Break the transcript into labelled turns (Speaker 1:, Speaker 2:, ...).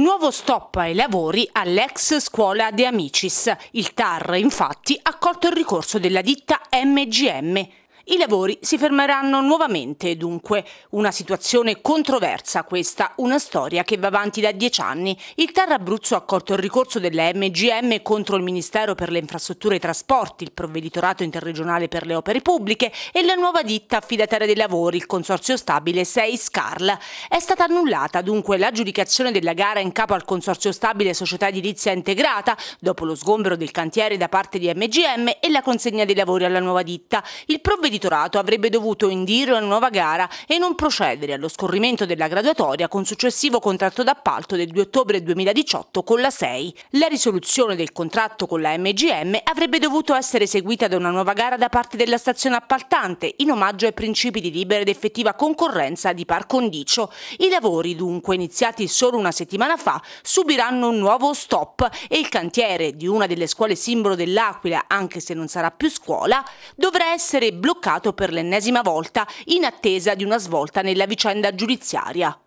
Speaker 1: Nuovo stop ai lavori all'ex scuola De Amicis. Il TAR infatti ha accolto il ricorso della ditta MGM. I lavori si fermeranno nuovamente, dunque. Una situazione controversa questa, una storia che va avanti da dieci anni. Il Terra Abruzzo ha accolto il ricorso della MGM contro il Ministero per le Infrastrutture e Trasporti, il Provveditorato Interregionale per le Opere Pubbliche e la nuova ditta affidataria dei lavori, il Consorzio Stabile 6 Scarl. È stata annullata dunque l'aggiudicazione della gara in capo al Consorzio Stabile Società Edilizia Integrata, dopo lo sgombero del cantiere da parte di MGM e la consegna dei lavori alla nuova ditta. Il provveditorato monitorato avrebbe dovuto indire una nuova gara e non procedere allo scorrimento della graduatoria con successivo contratto d'appalto del 2 ottobre 2018 con la 6. La risoluzione del contratto con la MGM avrebbe dovuto essere seguita da una nuova gara da parte della stazione appaltante in omaggio ai principi di libera ed effettiva concorrenza di par condicio. I lavori, dunque, iniziati solo una settimana fa, subiranno un nuovo stop e il cantiere di una delle scuole simbolo dell'Aquila, anche se non sarà più scuola, dovrà essere bloccato bloccato per l'ennesima volta in attesa di una svolta nella vicenda giudiziaria.